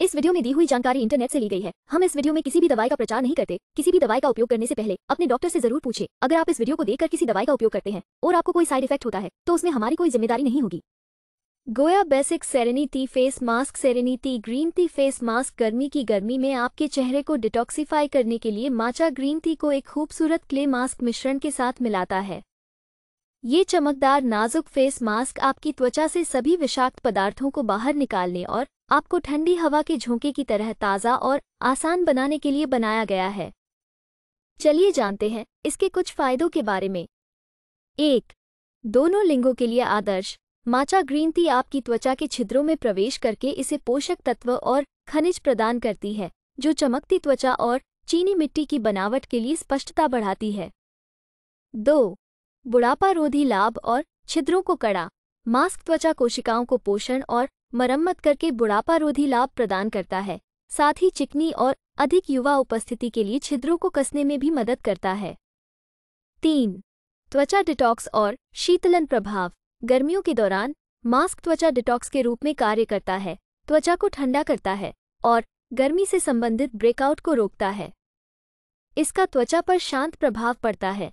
इस वीडियो में दी हुई जानकारी इंटरनेट से ली गई है हम इस वीडियो में किसी भी दवाई का प्रचार नहीं करते किसी भी दवाई का उपयोग करने से पहले अपने डॉक्टर से जरूर पूछे अगर आप इस वीडियो को देखकर किसी दवाई का उपयोग करते हैं और आपको कोई साइड इफेक्ट होता है तो उसमें हमारी कोई जिम्मेदारी नहीं होगी गोया basic serenity face mask serenity green tea face mask गर्मी की गर्मी में आपके चेहरे को डिटॉक्सीफाई करने के लिए माचा ग्रीन टी को एक खूबसूरत क्ले मास्क मिश्रण के साथ मिलाता है ये चमकदार नाजुक फेस मास्क आपकी त्वचा से सभी विषाक्त पदार्थों को बाहर निकालने और आपको ठंडी हवा के झोंके की तरह ताज़ा और आसान बनाने के लिए बनाया गया है चलिए जानते हैं इसके कुछ फायदों के बारे में एक दोनों लिंगों के लिए आदर्श माचा ग्रीन टी आपकी त्वचा के छिद्रों में प्रवेश करके इसे पोषक तत्व और खनिज प्रदान करती है जो चमकती त्वचा और चीनी मिट्टी की बनावट के लिए स्पष्टता बढ़ाती है दो बुढ़ापा रोधी लाभ और छिद्रों को कड़ा मास्क त्वचा कोशिकाओं को पोषण और मरम्मत करके बुढ़ापा रोधी लाभ प्रदान करता है साथ ही चिकनी और अधिक युवा उपस्थिति के लिए छिद्रों को कसने में भी मदद करता है तीन त्वचा डिटॉक्स और शीतलन प्रभाव गर्मियों के दौरान मास्क त्वचा डिटॉक्स के रूप में कार्य करता है त्वचा को ठंडा करता है और गर्मी से संबंधित ब्रेकआउट को रोकता है इसका त्वचा पर शांत प्रभाव पड़ता है